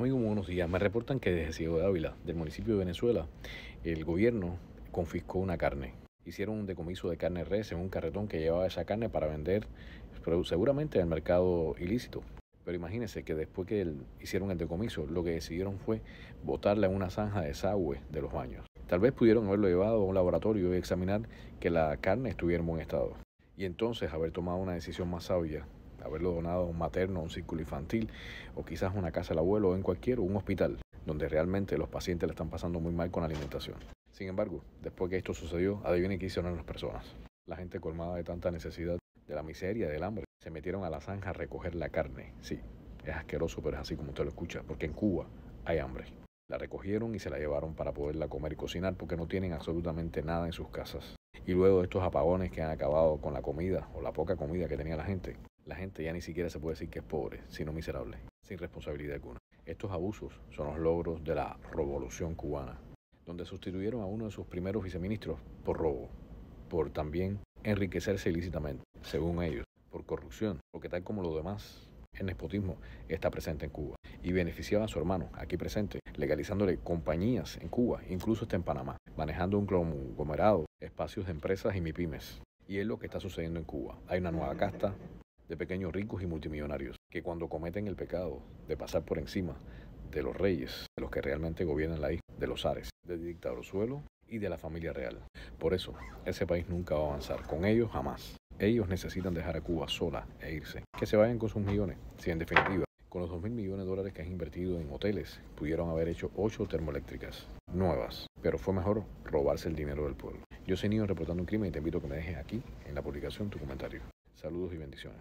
Amigos, buenos días. Me reportan que desde Ciego de Ávila, del municipio de Venezuela, el gobierno confiscó una carne. Hicieron un decomiso de carne res en un carretón que llevaba esa carne para vender seguramente en el mercado ilícito. Pero imagínense que después que hicieron el decomiso, lo que decidieron fue botarla en una zanja de desagüe de los baños. Tal vez pudieron haberlo llevado a un laboratorio y examinar que la carne estuviera en buen estado. Y entonces haber tomado una decisión más sabia haberlo donado a un materno, a un círculo infantil o quizás una casa del abuelo o en cualquier un hospital donde realmente los pacientes le están pasando muy mal con la alimentación. Sin embargo, después que esto sucedió, adivinen qué hicieron las personas. La gente colmada de tanta necesidad, de la miseria, del hambre, se metieron a la zanja a recoger la carne. Sí, es asqueroso, pero es así como usted lo escucha, porque en Cuba hay hambre. La recogieron y se la llevaron para poderla comer y cocinar porque no tienen absolutamente nada en sus casas. Y luego estos apagones que han acabado con la comida o la poca comida que tenía la gente, la gente ya ni siquiera se puede decir que es pobre, sino miserable, sin responsabilidad alguna. Estos abusos son los logros de la revolución cubana, donde sustituyeron a uno de sus primeros viceministros por robo, por también enriquecerse ilícitamente, según ellos, por corrupción, porque tal como lo demás, el nepotismo está presente en Cuba y beneficiaba a su hermano aquí presente, legalizándole compañías en Cuba, incluso está en Panamá, manejando un conglomerado, espacios de empresas y MIPIMES. Y es lo que está sucediendo en Cuba. Hay una nueva casta de pequeños ricos y multimillonarios, que cuando cometen el pecado de pasar por encima de los reyes, de los que realmente gobiernan la isla, de los ares, del dictador suelo y de la familia real. Por eso, ese país nunca va a avanzar, con ellos jamás. Ellos necesitan dejar a Cuba sola e irse. Que se vayan con sus millones, si en definitiva, con los 2 mil millones de dólares que han invertido en hoteles, pudieron haber hecho 8 termoeléctricas nuevas. Pero fue mejor robarse el dinero del pueblo. Yo soy Nino reportando un crimen y te invito a que me dejes aquí en la publicación tu comentario. Saludos y bendiciones.